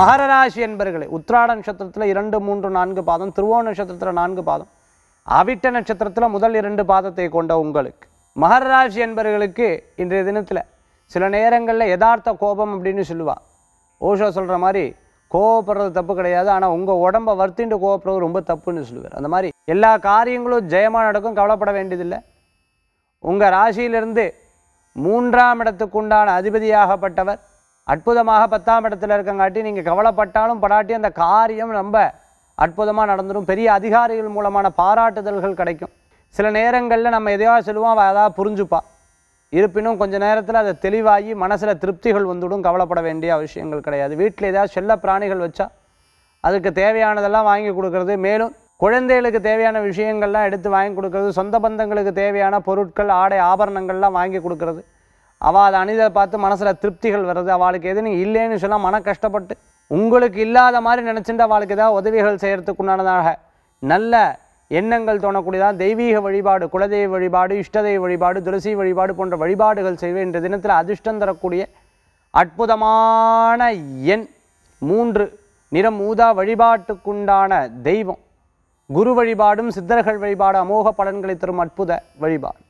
மகர ராசி என்பர்களே உத்ராட நட்சத்திரத்தில் இரண்டு மூன்று நான்கு பாதம் திருவோண நட்சத்திரத்தில் நான்கு பாதம் அவிட்ட நட்சத்திரத்தில் முதல் இரண்டு பாதத்தை கொண்ட உங்களுக்கு மகர ராசி என்பர்களுக்கு இன்றைய தினத்தில் சில நேரங்களில் யதார்த்த கோபம் அப்படின்னு சொல்லுவாள் ஓஷோ சொல்கிற மாதிரி கோவப்படுறது தப்பு கிடையாது ஆனால் உங்கள் உடம்பை வருத்திண்டு கோவப்படுறது ரொம்ப தப்புன்னு சொல்லுவார் அந்த மாதிரி எல்லா காரியங்களும் ஜெயமாக நடக்கும் கவலைப்பட வேண்டியதில்லை உங்கள் ராசியிலிருந்து மூன்றாம் இடத்துக்குண்டான அதிபதியாகப்பட்டவர் அற்புதமாக பத்தாம் இடத்துல இருக்கங்காட்டி நீங்கள் கவலைப்பட்டாலும் படாட்டி அந்த காரியம் ரொம்ப அற்புதமாக நடந்துடும் பெரிய அதிகாரிகள் மூலமான பாராட்டுதல்கள் கிடைக்கும் சில நேரங்களில் நம்ம எதையாவது சொல்லுவோம் அவள் ஏதாவது புரிஞ்சுப்பா இருப்பினும் கொஞ்சம் நேரத்தில் அதை தெளிவாகி மனசில் திருப்திகள் வந்துவிடும் கவலைப்பட வேண்டிய அவசியங்கள் கிடையாது வீட்டில் ஏதாவது செல்ல பிராணிகள் வச்சா அதுக்கு தேவையானதெல்லாம் வாங்கி கொடுக்கறது மேலும் குழந்தைகளுக்கு தேவையான விஷயங்கள்லாம் எடுத்து வாங்கி கொடுக்கறது சொந்த பந்தங்களுக்கு தேவையான பொருட்கள் ஆடை ஆபரணங்கள்லாம் வாங்கி கொடுக்கறது அவள் அணிதை பார்த்து மனசில் திருப்திகள் வருது அவளுக்கு எது நீங்கள் இல்லைன்னு சொன்னால் மன கஷ்டப்பட்டு உங்களுக்கு இல்லாத மாதிரி நினச்சிட்டு அவளுக்கு ஏதாவது உதவிகள் செய்கிறதுக்கு உண்டானதாக நல்ல எண்ணங்கள் தோணக்கூடியதான் தெய்வீக வழிபாடு குலதெய்வ வழிபாடு இஷ்டதெய்வ வழிபாடு துளசி வழிபாடு போன்ற வழிபாடுகள் செய்வேன் என்ற தினத்தில் அதிர்ஷ்டம் தரக்கூடிய அற்புதமான எண் மூன்று நிறம் ஊதா வழிபாட்டுக்குண்டான தெய்வம் குரு வழிபாடும் சித்தர்கள் வழிபாடு அமோக பலன்களை தரும் அற்புத வழிபாடு